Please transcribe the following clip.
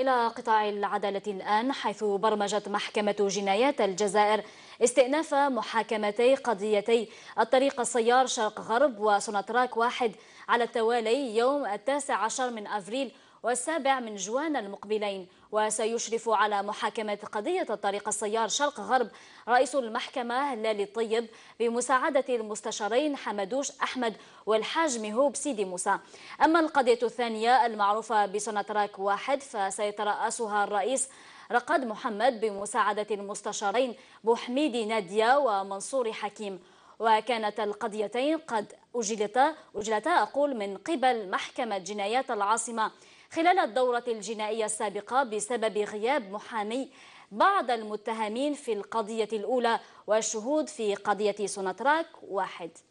إلى قطاع العدالة الآن حيث برمجت محكمة جنايات الجزائر استئناف محاكمتي قضيتي الطريق السيار شرق غرب وسوناتراك واحد على التوالي يوم التاسع عشر من أفريل والسابع من جوان المقبلين وسيشرف على محاكمة قضية الطريق السيار شرق غرب رئيس المحكمة هلال الطيب بمساعدة المستشارين حمدوش أحمد والحاج مهوب سيدي موسى أما القضية الثانية المعروفة بسنتراك واحد فسيترأسها الرئيس رقد محمد بمساعدة المستشارين بوحميدي نادية ومنصور حكيم وكانت القضيتين قد أجلتا أجلتا أقول من قبل محكمة جنايات العاصمة خلال الدورة الجنائية السابقة بسبب غياب محامي بعض المتهمين في القضية الأولى والشهود في قضية سوناتراك واحد